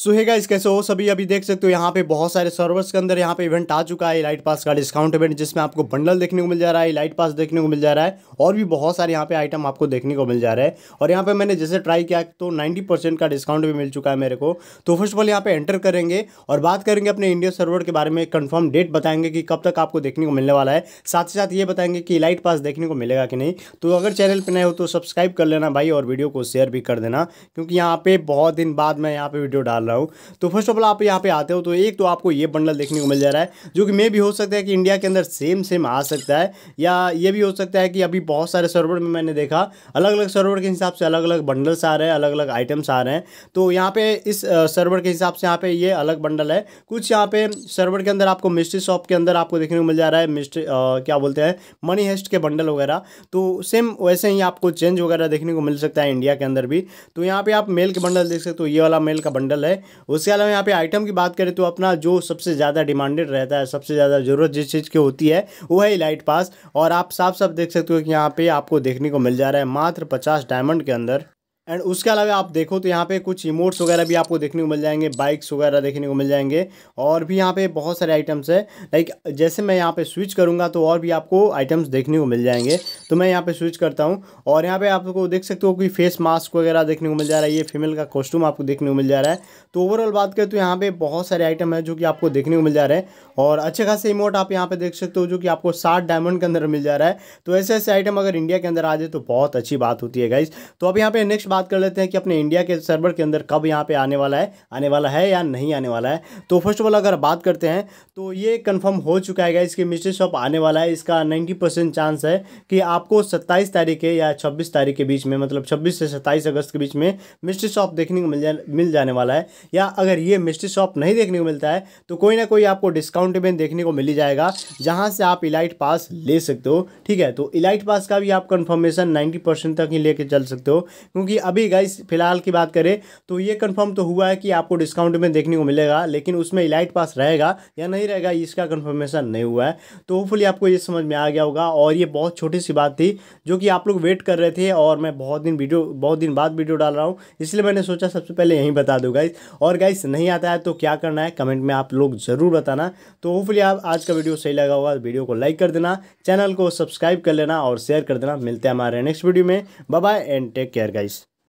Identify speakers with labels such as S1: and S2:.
S1: सो है गाइस कैसे हो सभी अभी देख सकते हो यहाँ पे बहुत सारे सर्वर्स के अंदर यहाँ पे इवेंट आ चुका है लाइट पास का डिस्काउंट इवेंट जिसमें आपको बंडल देखने को मिल जा रहा है लाइट पास देखने को मिल जा रहा है और भी बहुत सारे यहाँ पे आइटम आपको देखने को मिल जा रहा है और यहाँ पे मैंने जैसे ट्राई किया तो नाइन्टी का डिस्काउंट भी मिल चुका है मेरे को तो फर्स्ट ऑफ ऑल यहाँ पे एंटर करेंगे और बात करेंगे अपने इंडिया सर्वर के बारे में कन्फर्म डेट बताएंगे कि कब तक आपको देखने को मिलने वाला है साथ ही साथ ये बताएंगे कि लाइट पास देखने को मिलेगा कि नहीं तो अगर चैनल पर नए हो तो सब्सक्राइब कर लेना भाई और वीडियो को शेयर भी कर देना क्योंकि यहाँ पे बहुत दिन बाद मैं यहाँ पर वीडियो डाल डाल रहा हूँ तो फर्स्ट ऑफ ऑल आप यहाँ पे आते हो तो एक तो आपको ये बंडल देखने को मिल जा रहा है जो कि मे भी हो सकता है कि इंडिया के अंदर सेम सेम आ सकता है या ये भी हो सकता है कि अभी बहुत सारे सर्वर में मैंने देखा अलग अलग सर्वर के हिसाब से अलग अलग बंडल्स आ रहे हैं अलग अलग आइटम्स आ रहे हैं तो यहाँ पे इस सर्वर के हिसाब से यहाँ पे ये अलग बंडल है कुछ यहाँ पे सर्वर के अंदर आपको मिस्ट्री शॉप के अंदर आपको देखने को मिल जा रहा है मिस्ट्री क्या बोलते हैं मनी हेस्ट के बंडल वगैरह तो सेम वैसे ही आपको चेंज वगैरह देखने को मिल सकता है इंडिया के अंदर भी तो यहाँ पे आप मेल के बंडल देख सकते हो ये वाला मेल का बंडल है है उसके अलावा यहाँ पे आइटम की बात करें तो अपना जो सबसे ज़्यादा डिमांडेड रहता है सबसे ज़्यादा ज़रूरत जिस चीज़ की होती है वो है इलाइट पास और आप साफ साफ देख सकते हो कि यहाँ पर आपको देखने को मिल जा रहा है मात्र पचास डायमंड के अंदर एंड उसके अलावा आप देखो तो यहाँ पे कुछ इमोट्स वगैरह भी आपको देखने को मिल जाएंगे बाइक्स वगैरह देखने को मिल जाएंगे और भी यहाँ पे बहुत सारे आइटम्स हैं लाइक जैसे मैं यहाँ पे स्विच करूँगा तो और भी आपको आइटम्स देखने को मिल जाएंगे तो मैं यहाँ पे स्विच करता हूँ और यहाँ पे आपको देख सकते हो कि फेस मास्क वगैरह देखने को मिल जा रहा है ये फीमेल का कॉस्ट्यूम आपको देखने को मिल जा रहा है तो ओवरऑल बात करें तो यहाँ पे बहुत सारे आइटम है जो कि आपको देखने को मिल जा रहे हैं और अच्छे खासे इमोट आप यहाँ पे देख सकते हो जो कि आपको सात डायमंड के अंदर मिल जा रहा है तो ऐसे ऐसे आइटम अगर इंडिया के अंदर आ जाए तो बहुत अच्छी बात होती है गाइज तो अब यहाँ पे नेक्स्ट बात कर लेते हैं कि अपने इंडिया के सर्वर के अंदर कब यहाँ पे आने वाला है आने वाला है या नहीं आने वाला है तो फर्स्ट ऑफ ऑल अगर बात करते हैं तो ये कन्फर्म हो चुका है गाइज की मिस्ट्री शॉप आने वाला है इसका नाइन्टी चांस है कि आप आपको 27 तारीख के या 26 तारीख के बीच में मतलब 26 से 27 अगस्त के बीच में मिस्ट्री शॉप देखने को मिल जा मिल जाने वाला है या अगर ये मिस्ट्री शॉप नहीं देखने को मिलता है तो कोई ना कोई आपको डिस्काउंट इवेंट देखने को मिल ही जाएगा जहाँ से आप इलाइट पास ले सकते हो ठीक है तो इलाइट पास का भी आप कन्फर्मेशन नाइन्टी तक ही लेके चल सकते हो क्योंकि अभी गाइस फिलहाल की बात करें तो ये कन्फर्म तो हुआ है कि आपको डिस्काउंट में देखने को मिलेगा लेकिन उसमें इलाइट पास रहेगा या नहीं रहेगा इसका कन्फर्मेशन नहीं हुआ है तो होपफुली आपको ये समझ में आ गया होगा और ये बहुत छोटी सी बात थी जो कि आप लोग वेट कर रहे थे और मैं बहुत दिन वीडियो बहुत दिन बाद वीडियो डाल रहा हूँ इसलिए मैंने सोचा सबसे पहले यहीं बता दूँ गाइस और गाइस नहीं आता है तो क्या करना है कमेंट में आप लोग ज़रूर बताना तो होपफुली आप आज का वीडियो सही लगा होगा वीडियो को लाइक कर देना चैनल को सब्सक्राइब कर लेना और शेयर कर देना मिलते हैं हमारे नेक्स्ट वीडियो में bye and take care guys